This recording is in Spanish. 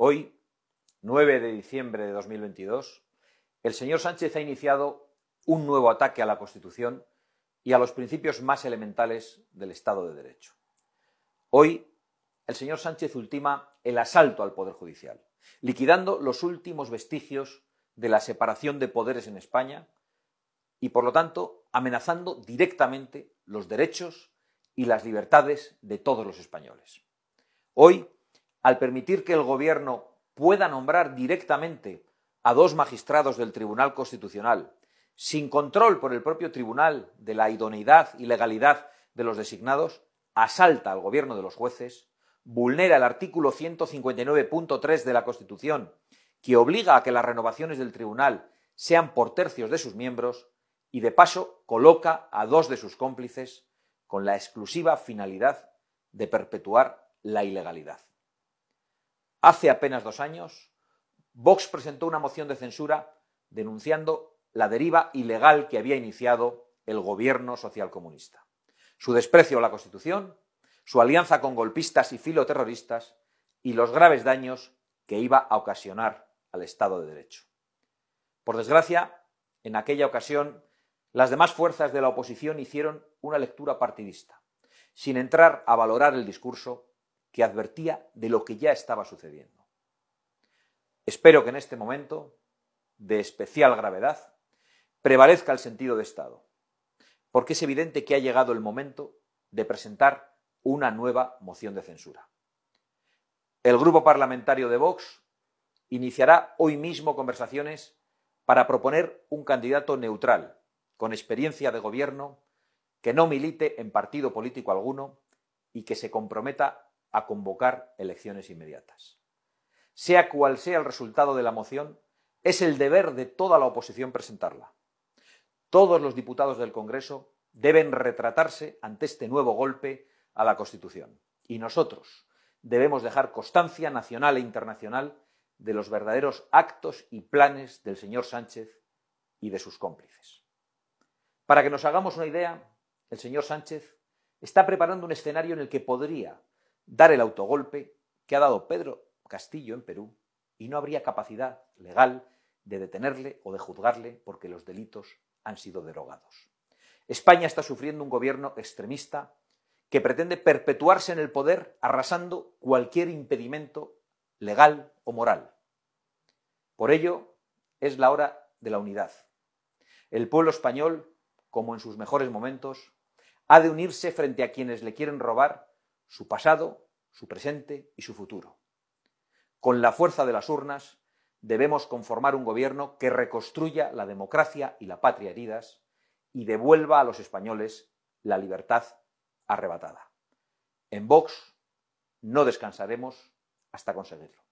Hoy, 9 de diciembre de 2022, el señor Sánchez ha iniciado un nuevo ataque a la Constitución y a los principios más elementales del Estado de Derecho. Hoy, el señor Sánchez ultima el asalto al Poder Judicial, liquidando los últimos vestigios de la separación de poderes en España y, por lo tanto, amenazando directamente los derechos y las libertades de todos los españoles. Hoy, al permitir que el Gobierno pueda nombrar directamente a dos magistrados del Tribunal Constitucional, sin control por el propio Tribunal de la idoneidad y legalidad de los designados, asalta al Gobierno de los jueces, vulnera el artículo 159.3 de la Constitución, que obliga a que las renovaciones del Tribunal sean por tercios de sus miembros, y de paso coloca a dos de sus cómplices con la exclusiva finalidad de perpetuar la ilegalidad. Hace apenas dos años, Vox presentó una moción de censura denunciando la deriva ilegal que había iniciado el gobierno socialcomunista. Su desprecio a la Constitución, su alianza con golpistas y filoterroristas y los graves daños que iba a ocasionar al Estado de Derecho. Por desgracia, en aquella ocasión, las demás fuerzas de la oposición hicieron una lectura partidista, sin entrar a valorar el discurso que advertía de lo que ya estaba sucediendo. Espero que en este momento, de especial gravedad, prevalezca el sentido de Estado, porque es evidente que ha llegado el momento de presentar una nueva moción de censura. El grupo parlamentario de Vox iniciará hoy mismo conversaciones para proponer un candidato neutral, con experiencia de gobierno, que no milite en partido político alguno y que se comprometa a convocar elecciones inmediatas. Sea cual sea el resultado de la moción, es el deber de toda la oposición presentarla. Todos los diputados del Congreso deben retratarse ante este nuevo golpe a la Constitución. Y nosotros debemos dejar constancia nacional e internacional de los verdaderos actos y planes del señor Sánchez y de sus cómplices. Para que nos hagamos una idea, el señor Sánchez está preparando un escenario en el que podría dar el autogolpe que ha dado Pedro Castillo en Perú y no habría capacidad legal de detenerle o de juzgarle porque los delitos han sido derogados. España está sufriendo un gobierno extremista que pretende perpetuarse en el poder arrasando cualquier impedimento legal o moral. Por ello, es la hora de la unidad. El pueblo español, como en sus mejores momentos, ha de unirse frente a quienes le quieren robar su pasado, su presente y su futuro. Con la fuerza de las urnas debemos conformar un gobierno que reconstruya la democracia y la patria heridas y devuelva a los españoles la libertad arrebatada. En Vox no descansaremos hasta conseguirlo.